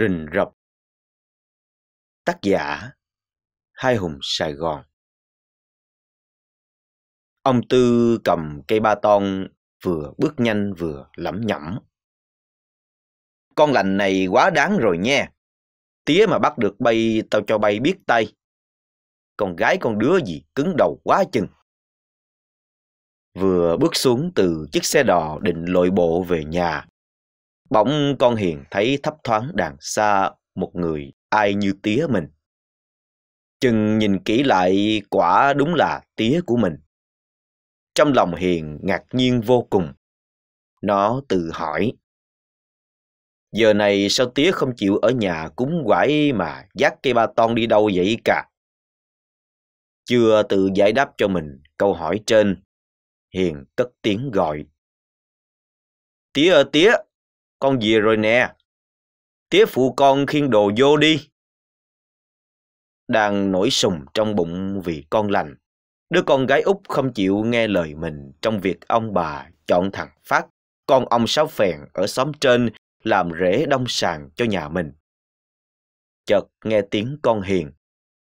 rình rập tác giả hai hùng sài gòn ông tư cầm cây ba ton vừa bước nhanh vừa lẩm nhẩm con lành này quá đáng rồi nha tía mà bắt được bay tao cho bay biết tay con gái con đứa gì cứng đầu quá chừng vừa bước xuống từ chiếc xe đò định lội bộ về nhà Bỗng con hiền thấy thấp thoáng đằng xa một người ai như tía mình. Chừng nhìn kỹ lại quả đúng là tía của mình. Trong lòng hiền ngạc nhiên vô cùng. Nó tự hỏi. Giờ này sao tía không chịu ở nhà cúng quải mà dắt cây ba ton đi đâu vậy cả? Chưa tự giải đáp cho mình câu hỏi trên, Hiền cất tiếng gọi. Tía ơi tía! con về rồi nè. Tía phụ con khiêng đồ vô đi. Đang nổi sùng trong bụng vì con lành. Đứa con gái út không chịu nghe lời mình trong việc ông bà chọn thằng Phát, con ông Sáu Phèn ở xóm trên làm rễ đông sàn cho nhà mình. Chợt nghe tiếng con hiền,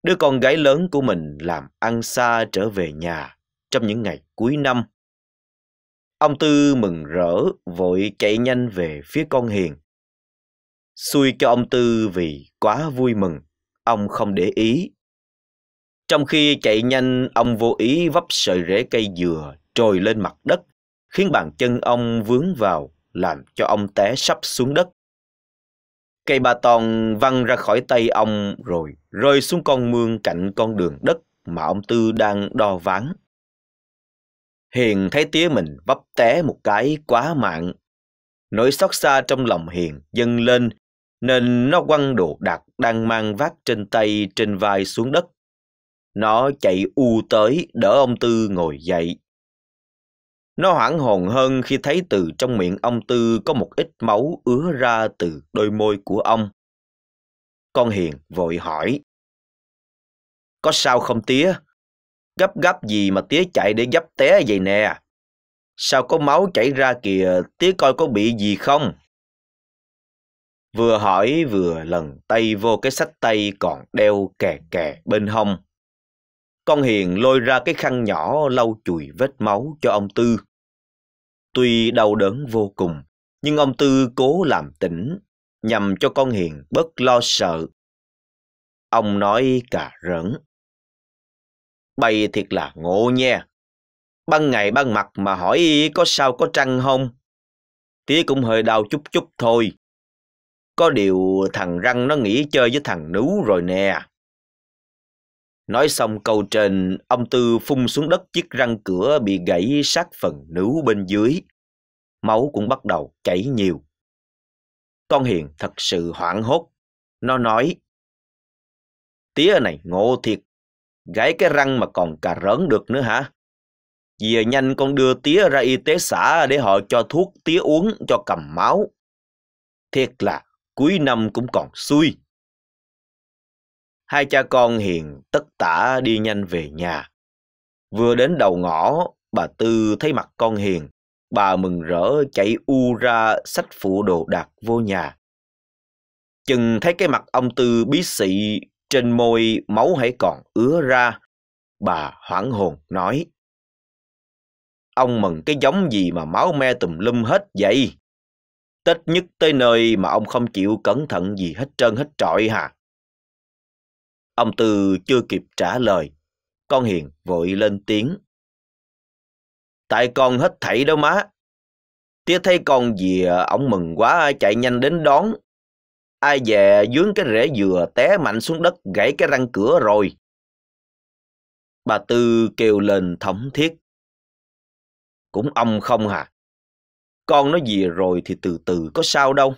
đứa con gái lớn của mình làm ăn xa trở về nhà trong những ngày cuối năm Ông Tư mừng rỡ, vội chạy nhanh về phía con hiền. Xui cho ông Tư vì quá vui mừng, ông không để ý. Trong khi chạy nhanh, ông vô ý vấp sợi rễ cây dừa trồi lên mặt đất, khiến bàn chân ông vướng vào, làm cho ông té sắp xuống đất. Cây ba tòn văng ra khỏi tay ông rồi rơi xuống con mương cạnh con đường đất mà ông Tư đang đo ván. Hiền thấy tía mình vấp té một cái quá mạng. Nỗi xót xa trong lòng Hiền dâng lên nên nó quăng đồ đạc đang mang vác trên tay trên vai xuống đất. Nó chạy u tới đỡ ông Tư ngồi dậy. Nó hoảng hồn hơn khi thấy từ trong miệng ông Tư có một ít máu ứa ra từ đôi môi của ông. Con Hiền vội hỏi. Có sao không tía? Gấp gấp gì mà tía chạy để dấp té vậy nè. Sao có máu chảy ra kìa, tía coi có bị gì không? Vừa hỏi vừa lần tay vô cái sách tay còn đeo kè kè bên hông. Con Hiền lôi ra cái khăn nhỏ lau chùi vết máu cho ông Tư. Tuy đau đớn vô cùng, nhưng ông Tư cố làm tỉnh, nhằm cho con Hiền bớt lo sợ. Ông nói cà rỡn. Bay thiệt là ngộ nha. Ban ngày ban mặt mà hỏi có sao có trăng không? Tía cũng hơi đau chút chút thôi. Có điều thằng Răng nó nghỉ chơi với thằng Nú rồi nè. Nói xong câu trên, ông Tư phun xuống đất chiếc răng cửa bị gãy sát phần nú bên dưới. Máu cũng bắt đầu chảy nhiều. Con Hiền thật sự hoảng hốt. Nó nói, tía này ngộ thiệt gãy cái răng mà còn cà rỡn được nữa hả? Dìa nhanh con đưa tía ra y tế xã để họ cho thuốc tía uống cho cầm máu. Thiệt là cuối năm cũng còn xui. Hai cha con hiền tất tả đi nhanh về nhà. Vừa đến đầu ngõ, bà Tư thấy mặt con hiền. Bà mừng rỡ chạy u ra sách phụ đồ đạc vô nhà. Chừng thấy cái mặt ông Tư bí sĩ trên môi máu hãy còn ứa ra. Bà hoảng hồn nói. Ông mừng cái giống gì mà máu me tùm lum hết vậy? Tết nhất tới nơi mà ông không chịu cẩn thận gì hết trơn hết trọi hả? Ông Tư chưa kịp trả lời. Con Hiền vội lên tiếng. Tại con hết thảy đó má. Tía thấy con gì ông mừng quá chạy nhanh đến đón Ai dè dướng cái rễ dừa té mạnh xuống đất gãy cái răng cửa rồi. Bà Tư kêu lên thống thiết. Cũng ông không hả? Con nó gì rồi thì từ từ có sao đâu.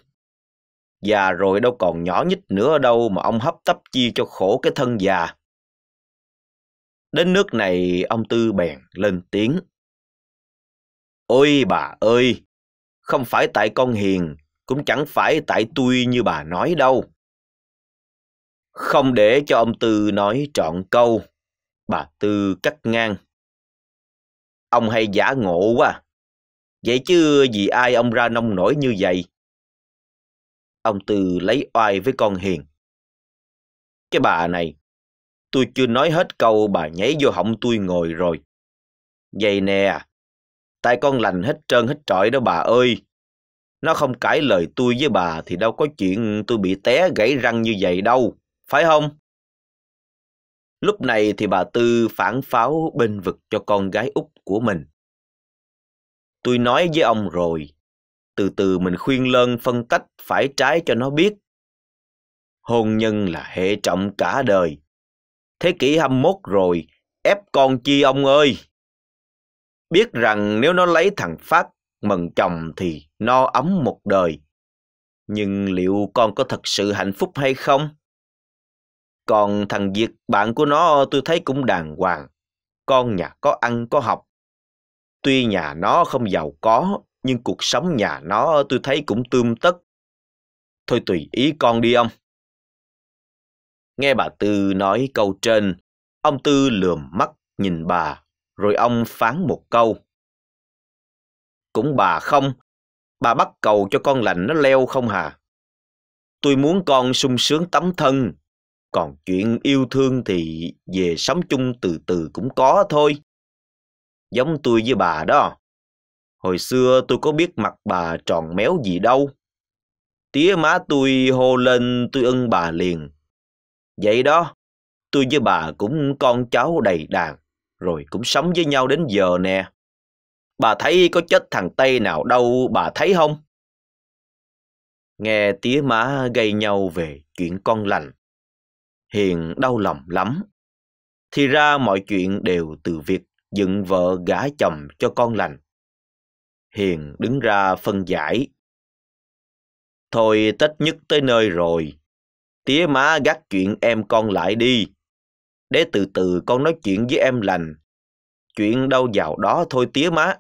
Già rồi đâu còn nhỏ nhít nữa đâu mà ông hấp tấp chi cho khổ cái thân già. Đến nước này ông Tư bèn lên tiếng. Ôi bà ơi, không phải tại con hiền cũng chẳng phải tại tôi như bà nói đâu. Không để cho ông Tư nói trọn câu, bà Tư cắt ngang. Ông hay giả ngộ quá, vậy chứ vì ai ông ra nông nổi như vậy? Ông Tư lấy oai với con Hiền. Cái bà này, tôi chưa nói hết câu bà nhảy vô họng tôi ngồi rồi. Vậy nè, tại con lành hết trơn hết trọi đó bà ơi. Nó không cãi lời tôi với bà thì đâu có chuyện tôi bị té gãy răng như vậy đâu, phải không? Lúc này thì bà Tư phản pháo bên vực cho con gái út của mình. Tôi nói với ông rồi, từ từ mình khuyên lơn phân tách phải trái cho nó biết. Hôn nhân là hệ trọng cả đời. Thế kỷ 21 rồi, ép con chi ông ơi. Biết rằng nếu nó lấy thằng Phát mần chồng thì no ấm một đời. Nhưng liệu con có thật sự hạnh phúc hay không? Còn thằng Việt bạn của nó tôi thấy cũng đàng hoàng. Con nhà có ăn có học. Tuy nhà nó không giàu có, nhưng cuộc sống nhà nó tôi thấy cũng tươm tất. Thôi tùy ý con đi ông. Nghe bà Tư nói câu trên, ông Tư lườm mắt nhìn bà, rồi ông phán một câu. Cũng bà không, bà bắt cầu cho con lành nó leo không hà. Tôi muốn con sung sướng tấm thân, còn chuyện yêu thương thì về sống chung từ từ cũng có thôi. Giống tôi với bà đó. Hồi xưa tôi có biết mặt bà tròn méo gì đâu. Tía má tôi hô lên tôi ưng bà liền. Vậy đó, tôi với bà cũng con cháu đầy đàn, rồi cũng sống với nhau đến giờ nè. Bà thấy có chết thằng Tây nào đâu bà thấy không? Nghe tía má gây nhau về chuyện con lành. Hiền đau lòng lắm. Thì ra mọi chuyện đều từ việc dựng vợ gả chồng cho con lành. Hiền đứng ra phân giải. Thôi tết nhất tới nơi rồi. Tía má gác chuyện em con lại đi. Để từ từ con nói chuyện với em lành. Chuyện đâu vào đó thôi tía má.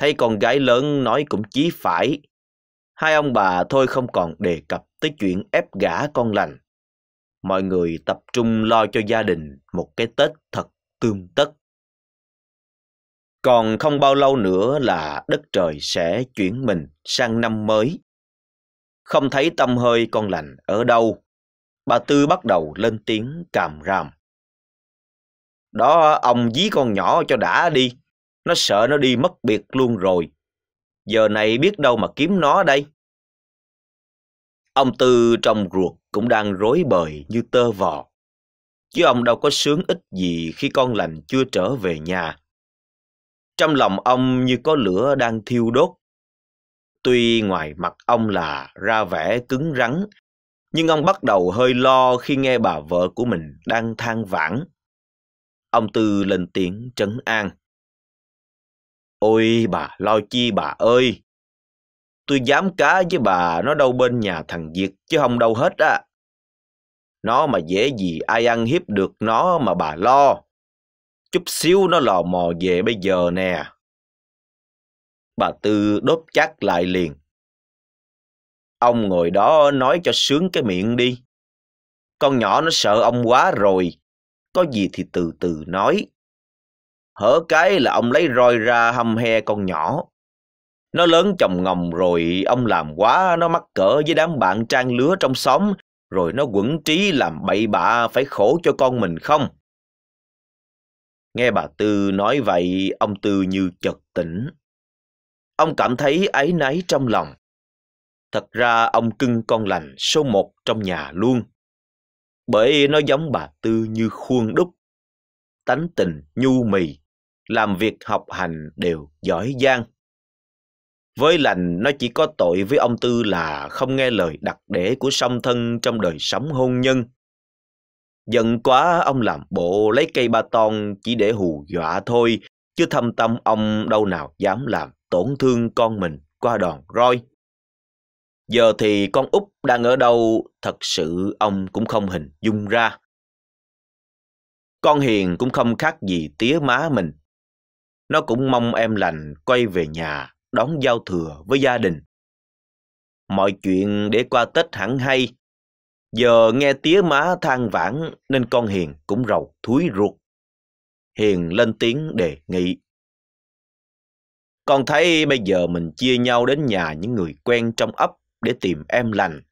Thấy con gái lớn nói cũng chí phải. Hai ông bà thôi không còn đề cập tới chuyện ép gả con lành. Mọi người tập trung lo cho gia đình một cái Tết thật tương tất. Còn không bao lâu nữa là đất trời sẽ chuyển mình sang năm mới. Không thấy tâm hơi con lành ở đâu. Bà Tư bắt đầu lên tiếng càm ràm. Đó ông dí con nhỏ cho đã đi. Nó sợ nó đi mất biệt luôn rồi. Giờ này biết đâu mà kiếm nó đây. Ông Tư trong ruột cũng đang rối bời như tơ vò. Chứ ông đâu có sướng ích gì khi con lành chưa trở về nhà. Trong lòng ông như có lửa đang thiêu đốt. Tuy ngoài mặt ông là ra vẻ cứng rắn, nhưng ông bắt đầu hơi lo khi nghe bà vợ của mình đang than vãn. Ông Tư lên tiếng trấn an. Ôi bà lo chi bà ơi. Tôi dám cá với bà nó đâu bên nhà thằng Việt chứ không đâu hết á. Nó mà dễ gì ai ăn hiếp được nó mà bà lo. Chút xíu nó lò mò về bây giờ nè. Bà Tư đốt chát lại liền. Ông ngồi đó nói cho sướng cái miệng đi. Con nhỏ nó sợ ông quá rồi. Có gì thì từ từ nói hở cái là ông lấy roi ra hâm he con nhỏ. Nó lớn chồng ngồng rồi, ông làm quá, nó mắc cỡ với đám bạn trang lứa trong xóm, rồi nó quẩn trí làm bậy bạ phải khổ cho con mình không? Nghe bà Tư nói vậy, ông Tư như chợt tỉnh. Ông cảm thấy áy náy trong lòng. Thật ra ông cưng con lành số một trong nhà luôn. Bởi nó giống bà Tư như khuôn đúc, tánh tình nhu mì, làm việc học hành đều giỏi giang. Với lành nó chỉ có tội với ông Tư là không nghe lời đặc để của song thân trong đời sống hôn nhân. Giận quá ông làm bộ lấy cây ba ton chỉ để hù dọa thôi, chứ thâm tâm ông đâu nào dám làm tổn thương con mình qua đòn roi. Giờ thì con út đang ở đâu, thật sự ông cũng không hình dung ra. Con Hiền cũng không khác gì tía má mình. Nó cũng mong em lành quay về nhà, đón giao thừa với gia đình. Mọi chuyện để qua Tết hẳn hay. Giờ nghe tía má than vãn nên con Hiền cũng rầu thúi ruột. Hiền lên tiếng đề nghị. Con thấy bây giờ mình chia nhau đến nhà những người quen trong ấp để tìm em lành.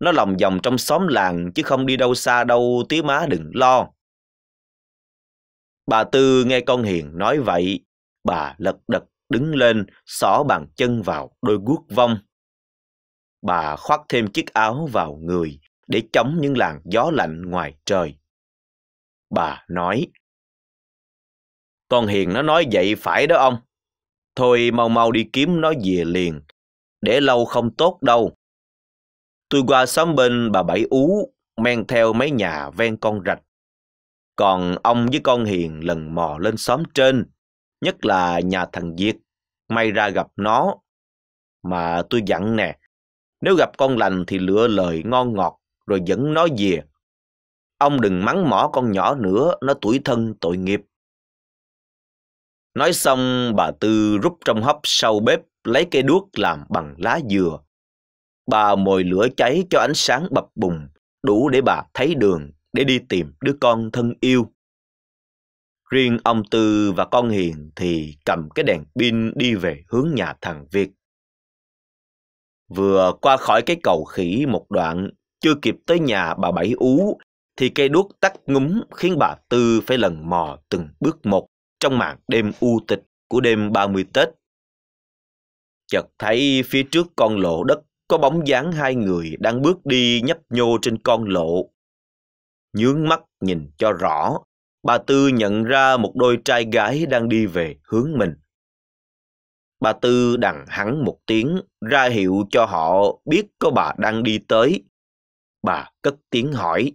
Nó lòng vòng trong xóm làng chứ không đi đâu xa đâu tía má đừng lo. Bà Tư nghe con Hiền nói vậy, bà lật đật đứng lên, xỏ bàn chân vào đôi guốc vong. Bà khoác thêm chiếc áo vào người để chống những làn gió lạnh ngoài trời. Bà nói, Con Hiền nó nói vậy phải đó ông. Thôi mau mau đi kiếm nó về liền, để lâu không tốt đâu. Tôi qua xóm bên bà Bảy Ú, men theo mấy nhà ven con rạch còn ông với con Hiền lần mò lên xóm trên, nhất là nhà thằng Diệt, may ra gặp nó. Mà tôi dặn nè, nếu gặp con lành thì lựa lời ngon ngọt rồi dẫn nó về. Ông đừng mắng mỏ con nhỏ nữa, nó tuổi thân tội nghiệp. Nói xong, bà Tư rút trong hốc sau bếp lấy cây đuốc làm bằng lá dừa. Bà mồi lửa cháy cho ánh sáng bập bùng, đủ để bà thấy đường để đi tìm đứa con thân yêu. Riêng ông Tư và con Hiền thì cầm cái đèn pin đi về hướng nhà thằng Việt. Vừa qua khỏi cái cầu khỉ một đoạn, chưa kịp tới nhà bà Bảy Ú, thì cây đuốc tắt ngúm khiến bà Tư phải lần mò từng bước một trong màn đêm u tịch của đêm 30 Tết. Chợt thấy phía trước con lộ đất có bóng dáng hai người đang bước đi nhấp nhô trên con lộ nhướng mắt nhìn cho rõ, bà Tư nhận ra một đôi trai gái đang đi về hướng mình. Bà Tư đằng hắn một tiếng, ra hiệu cho họ biết có bà đang đi tới. Bà cất tiếng hỏi.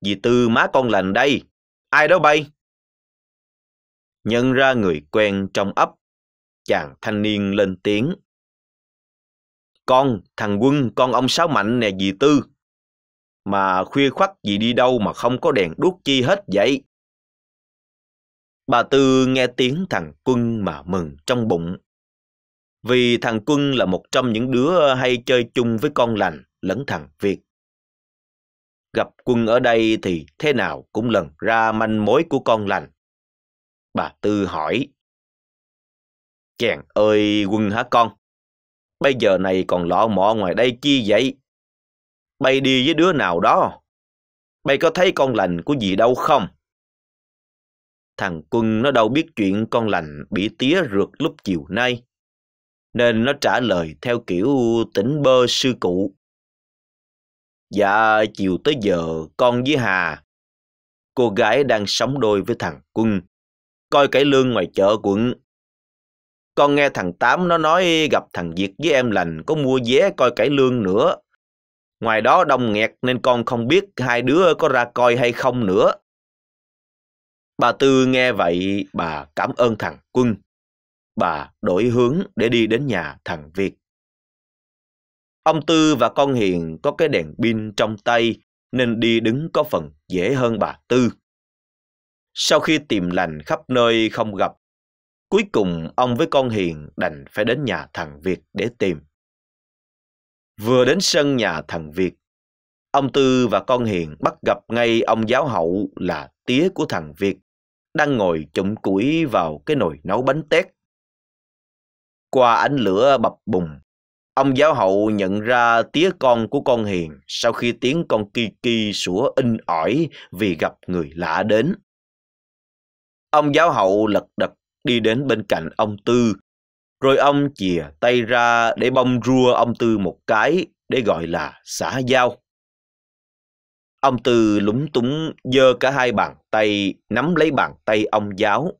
Dì Tư má con lành đây, ai đó bay? Nhận ra người quen trong ấp, chàng thanh niên lên tiếng. Con, thằng Quân, con ông Sáu Mạnh nè dì Tư mà khuya khoắt gì đi đâu mà không có đèn đuốc chi hết vậy? Bà Tư nghe tiếng thằng Quân mà mừng trong bụng. Vì thằng Quân là một trong những đứa hay chơi chung với con lành lẫn thằng Việt. Gặp Quân ở đây thì thế nào cũng lần ra manh mối của con lành. Bà Tư hỏi. Chàng ơi Quân hả con? Bây giờ này còn lọ mọ ngoài đây chi vậy? bay đi với đứa nào đó. Bay có thấy con lành của gì đâu không? Thằng quân nó đâu biết chuyện con lành bị tía rượt lúc chiều nay. Nên nó trả lời theo kiểu tỉnh bơ sư cụ. Dạ, chiều tới giờ con với Hà. Cô gái đang sống đôi với thằng quân. Coi cải lương ngoài chợ quận con nghe thằng Tám nó nói gặp thằng Việt với em lành có mua vé coi cải lương nữa. Ngoài đó đông nghẹt nên con không biết hai đứa có ra coi hay không nữa. Bà Tư nghe vậy, bà cảm ơn thằng Quân. Bà đổi hướng để đi đến nhà thằng Việt. Ông Tư và con Hiền có cái đèn pin trong tay nên đi đứng có phần dễ hơn bà Tư. Sau khi tìm lành khắp nơi không gặp, cuối cùng ông với con Hiền đành phải đến nhà thằng Việt để tìm. Vừa đến sân nhà thằng Việt, ông Tư và con Hiền bắt gặp ngay ông giáo hậu là tía của thằng Việt, đang ngồi chụm củi vào cái nồi nấu bánh tét. Qua ánh lửa bập bùng, ông giáo hậu nhận ra tía con của con Hiền sau khi tiếng con Kiki sủa in ỏi vì gặp người lạ đến. Ông giáo hậu lật đật đi đến bên cạnh ông Tư rồi ông chìa tay ra để bông rua ông Tư một cái để gọi là xã giao. Ông Tư lúng túng giơ cả hai bàn tay nắm lấy bàn tay ông giáo.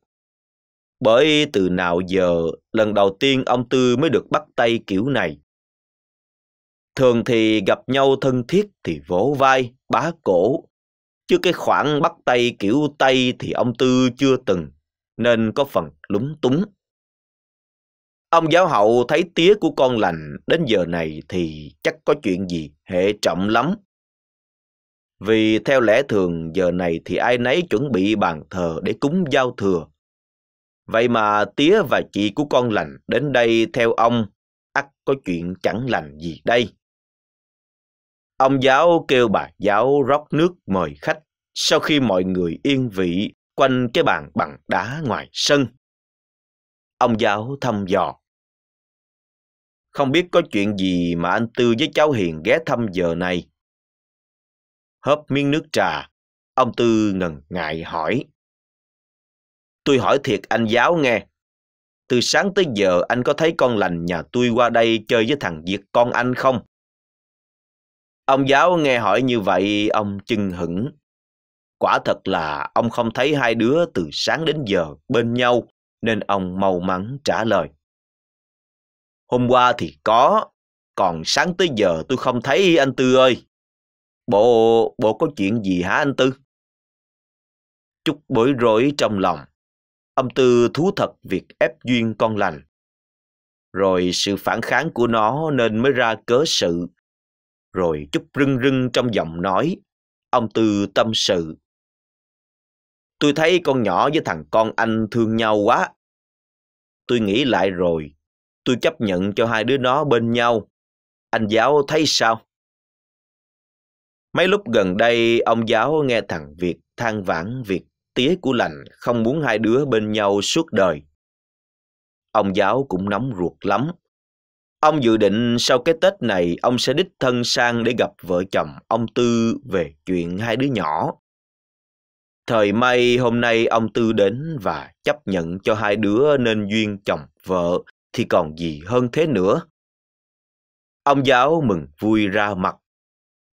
Bởi từ nào giờ lần đầu tiên ông Tư mới được bắt tay kiểu này. Thường thì gặp nhau thân thiết thì vỗ vai, bá cổ. Chứ cái khoảng bắt tay kiểu tay thì ông Tư chưa từng, nên có phần lúng túng. Ông giáo hậu thấy tía của con lành đến giờ này thì chắc có chuyện gì hệ trọng lắm. Vì theo lẽ thường giờ này thì ai nấy chuẩn bị bàn thờ để cúng giao thừa. Vậy mà tía và chị của con lành đến đây theo ông, ắt có chuyện chẳng lành gì đây. Ông giáo kêu bà giáo rót nước mời khách sau khi mọi người yên vị quanh cái bàn bằng đá ngoài sân. Ông giáo thăm dò. Không biết có chuyện gì mà anh Tư với cháu Hiền ghé thăm giờ này. Hớp miếng nước trà, ông Tư ngần ngại hỏi. Tôi hỏi thiệt anh giáo nghe. Từ sáng tới giờ anh có thấy con lành nhà tôi qua đây chơi với thằng diệt con anh không? Ông giáo nghe hỏi như vậy, ông chưng hững. Quả thật là ông không thấy hai đứa từ sáng đến giờ bên nhau nên ông mau mắn trả lời. Hôm qua thì có, còn sáng tới giờ tôi không thấy anh Tư ơi. Bộ, bộ có chuyện gì hả anh Tư? Chút bối rối trong lòng. Ông Tư thú thật việc ép duyên con lành. Rồi sự phản kháng của nó nên mới ra cớ sự. Rồi chút rưng rưng trong giọng nói. Ông Tư tâm sự Tôi thấy con nhỏ với thằng con anh thương nhau quá. Tôi nghĩ lại rồi, tôi chấp nhận cho hai đứa nó bên nhau. Anh giáo thấy sao? Mấy lúc gần đây, ông giáo nghe thằng Việt than vãn việc tía của lành không muốn hai đứa bên nhau suốt đời. Ông giáo cũng nóng ruột lắm. Ông dự định sau cái Tết này ông sẽ đích thân sang để gặp vợ chồng ông Tư về chuyện hai đứa nhỏ. Thời may hôm nay ông Tư đến và chấp nhận cho hai đứa nên duyên chồng vợ thì còn gì hơn thế nữa. Ông giáo mừng vui ra mặt.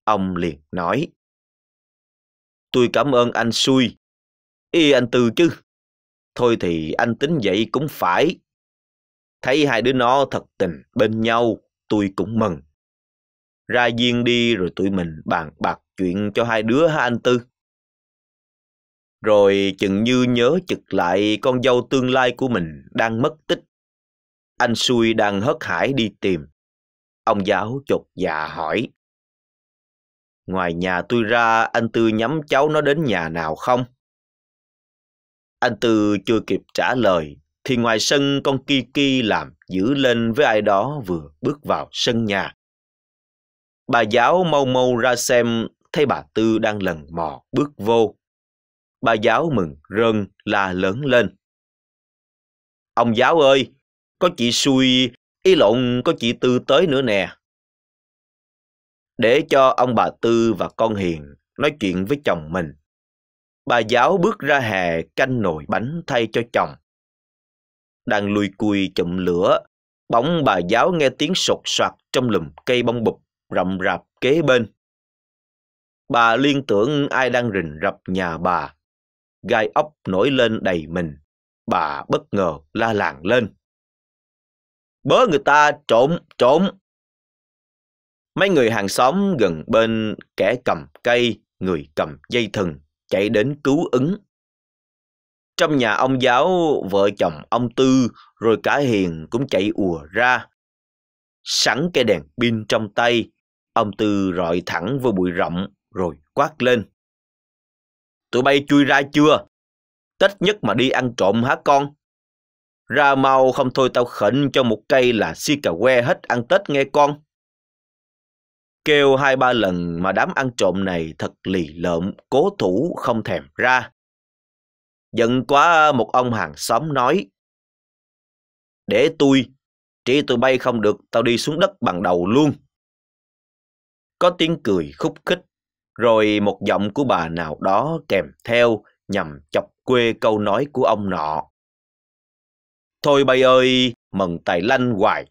Ông liền nói. Tôi cảm ơn anh xui. Y anh Tư chứ. Thôi thì anh tính vậy cũng phải. Thấy hai đứa nó thật tình bên nhau, tôi cũng mừng. Ra duyên đi rồi tụi mình bàn bạc chuyện cho hai đứa ha anh Tư. Rồi chừng như nhớ chực lại con dâu tương lai của mình đang mất tích. Anh xui đang hớt hải đi tìm. Ông giáo chột dạ hỏi. Ngoài nhà tôi ra anh Tư nhắm cháu nó đến nhà nào không? Anh Tư chưa kịp trả lời thì ngoài sân con Kiki làm giữ lên với ai đó vừa bước vào sân nhà. Bà giáo mau mau ra xem thấy bà Tư đang lần mò bước vô bà giáo mừng rơn la lớn lên. Ông giáo ơi, có chị xui, ý lộn có chị Tư tới nữa nè. Để cho ông bà Tư và con Hiền nói chuyện với chồng mình. Bà giáo bước ra hè canh nồi bánh thay cho chồng. Đang lùi cùi chụm lửa, bỗng bà giáo nghe tiếng sột soạt trong lùm cây bông bụp rậm rạp kế bên. Bà liên tưởng ai đang rình rập nhà bà gai ốc nổi lên đầy mình. Bà bất ngờ la làng lên. Bớ người ta trộm, trộm. Mấy người hàng xóm gần bên kẻ cầm cây, người cầm dây thừng, chạy đến cứu ứng. Trong nhà ông giáo, vợ chồng ông Tư, rồi cả Hiền cũng chạy ùa ra. Sẵn cây đèn pin trong tay, ông Tư rọi thẳng vô bụi rậm rồi quát lên tụi bay chui ra chưa? Tết nhất mà đi ăn trộm hả con? Ra mau không thôi tao khẩn cho một cây là si cà que hết ăn Tết nghe con. Kêu hai ba lần mà đám ăn trộm này thật lì lợm, cố thủ không thèm ra. Giận quá một ông hàng xóm nói. Để tôi, chỉ tụi bay không được, tao đi xuống đất bằng đầu luôn. Có tiếng cười khúc khích rồi một giọng của bà nào đó kèm theo nhằm chọc quê câu nói của ông nọ. Thôi bay ơi, mần tài lanh hoài.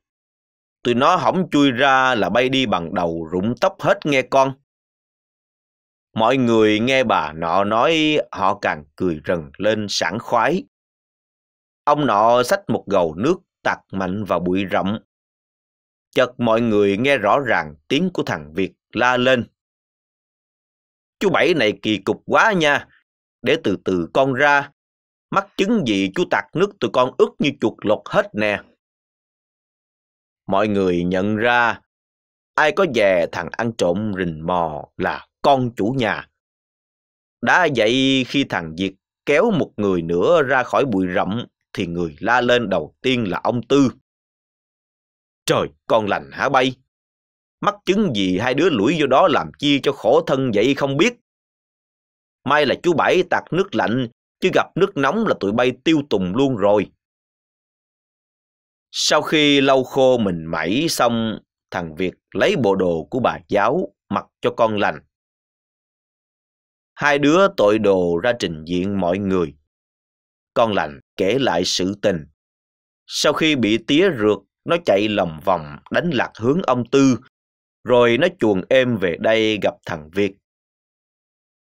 Tụi nó hỏng chui ra là bay đi bằng đầu rụng tóc hết nghe con. Mọi người nghe bà nọ nói họ càng cười rần lên sảng khoái. Ông nọ xách một gầu nước tạt mạnh vào bụi rậm. Chợt mọi người nghe rõ ràng tiếng của thằng Việt la lên chú Bảy này kỳ cục quá nha, để từ từ con ra. mắt chứng gì chú tạc nước tụi con ướt như chuột lột hết nè. Mọi người nhận ra, ai có về thằng ăn trộm rình mò là con chủ nhà. Đã vậy khi thằng diệt kéo một người nữa ra khỏi bụi rậm thì người la lên đầu tiên là ông Tư. Trời, con lành hả bay? mắc chứng gì hai đứa lủi vô đó làm chi cho khổ thân vậy không biết. May là chú Bảy tạt nước lạnh, chứ gặp nước nóng là tụi bay tiêu tùng luôn rồi. Sau khi lau khô mình mẩy xong, thằng Việt lấy bộ đồ của bà giáo mặc cho con lành. Hai đứa tội đồ ra trình diện mọi người. Con lành kể lại sự tình. Sau khi bị tía rượt, nó chạy lòng vòng đánh lạc hướng ông Tư rồi nó chuồn êm về đây gặp thằng Việt.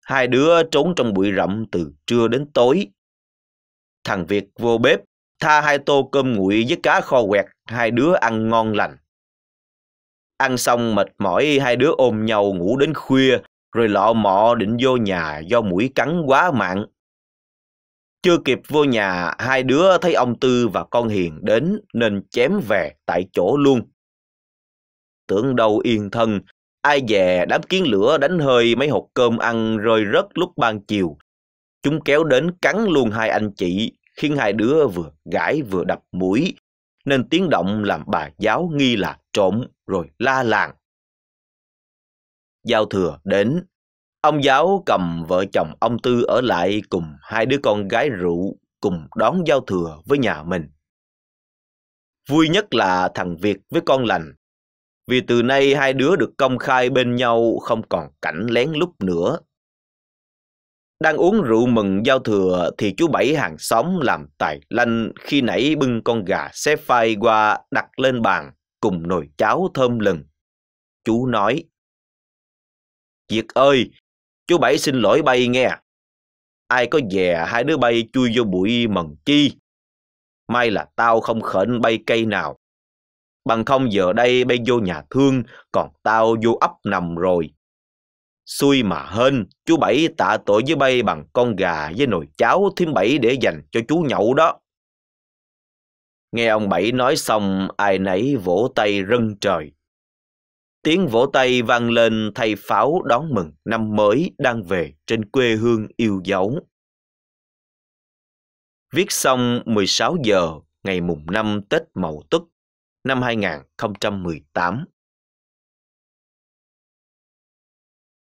Hai đứa trốn trong bụi rậm từ trưa đến tối. Thằng Việt vô bếp, tha hai tô cơm nguội với cá kho quẹt, hai đứa ăn ngon lành. Ăn xong mệt mỏi hai đứa ôm nhau ngủ đến khuya, rồi lọ mọ định vô nhà do mũi cắn quá mạng. Chưa kịp vô nhà, hai đứa thấy ông Tư và con Hiền đến nên chém về tại chỗ luôn tưởng đâu yên thân. Ai dè đám kiến lửa đánh hơi mấy hộp cơm ăn rơi rớt lúc ban chiều. Chúng kéo đến cắn luôn hai anh chị, khiến hai đứa vừa gãi vừa đập mũi. Nên tiếng động làm bà giáo nghi là trộm rồi la làng. Giao thừa đến, ông giáo cầm vợ chồng ông Tư ở lại cùng hai đứa con gái rượu cùng đón giao thừa với nhà mình. Vui nhất là thằng Việt với con lành vì từ nay hai đứa được công khai bên nhau không còn cảnh lén lút nữa. Đang uống rượu mừng giao thừa thì chú Bảy hàng xóm làm tài lanh khi nãy bưng con gà xé phai qua đặt lên bàn cùng nồi cháo thơm lừng. Chú nói, Diệt ơi, chú Bảy xin lỗi bay nghe. Ai có dè hai đứa bay chui vô bụi mần chi. May là tao không khẩn bay cây nào bằng không giờ đây bay vô nhà thương, còn tao vô ấp nằm rồi. Xui mà hên, chú Bảy tạ tội với bay bằng con gà với nồi cháo thím Bảy để dành cho chú nhậu đó. Nghe ông Bảy nói xong, ai nấy vỗ tay rân trời. Tiếng vỗ tay vang lên thay pháo đón mừng năm mới đang về trên quê hương yêu dấu. Viết xong 16 giờ ngày mùng 5 Tết Mậu Tuất năm 2018